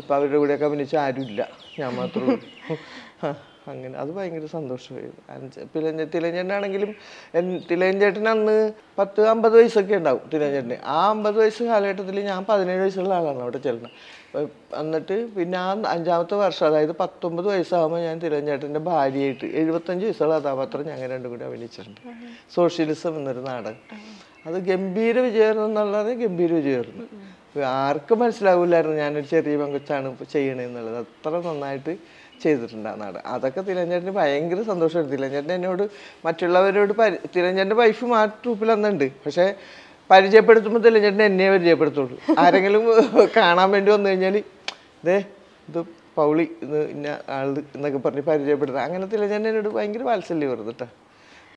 ഇപ്പൊ അവരുടെ കൂടെ ഒക്കെ അഭിനയിച്ച ആരുമില്ല ഞാൻ മാത്രമേ അങ്ങനെ അത് ഭയങ്കര സന്തോഷമായിരുന്നു പിന്നെ തിലഞ്ഞേട്ടനാണെങ്കിലും തിലയൻചേട്ടൻ അന്ന് പത്ത് അമ്പത് വയസ്സൊക്കെ ഉണ്ടാവും തിലയൻചേട്ടന് ആ അമ്പത് വയസ്സ് കാലഘട്ടത്തിൽ ഞാൻ പതിനേഴ് വയസ്സുള്ള ആളാണ് അവിടെ ചെല്ലണം എന്നിട്ട് പിന്നെ ആ അഞ്ചാമത്തെ വർഷം അതായത് പത്തൊമ്പത് വയസ്സാകുമ്പോൾ ഞാൻ തിലഞ്ഞേട്ടൻ്റെ ഭാര്യയായിട്ട് എഴുപത്തഞ്ച് വയസ്സുള്ള കഥാപാത്രം ഞങ്ങൾ രണ്ടും കൂടി അഭിനയിച്ചിട്ടുണ്ട് സോഷ്യലിസം എന്നൊരു നാടകം അത് ഗംഭീര വിജയമായിരുന്നു എന്നുള്ളത് ഗംഭീര വിജയമായിരുന്നു ആർക്കും മനസ്സിലാവില്ലായിരുന്നു ഞാനൊരു ചെറിയ പെങ്കൊച്ചാണ് എന്നുള്ളത് അത്ര നന്നായിട്ട് ചെയ്തിട്ടുണ്ട് ആ നാട് അതൊക്കെ തിരഞ്ഞേട്ടന് ഭയങ്കര സന്തോഷമായിരുന്നു തിരഞ്ഞേട്ടൻ എന്നോട് മറ്റുള്ളവരോട് പരി തിരഞ്ഞേട്ടൻ്റെ വൈഫ് ആ ട്രൂപ്പിൽ അന്നുണ്ട് പക്ഷേ പരിചയപ്പെടുത്തുമ്പോൾ തിരഞ്ഞേട്ടൻ എന്നെ പരിചയപ്പെടുത്തുള്ളൂ ആരെങ്കിലും കാണാൻ വേണ്ടി വന്നു കഴിഞ്ഞാൽ ഇതേ ഇത് പൗളി ഇന്ന് ഇന്ന ആൾ എന്നൊക്കെ പറഞ്ഞ് പരിചയപ്പെടുത്തുക അങ്ങനെ തിരഞ്ഞേട്ടൻ എന്നോട് ഭയങ്കര വാത്സല്യം കേട്ടോ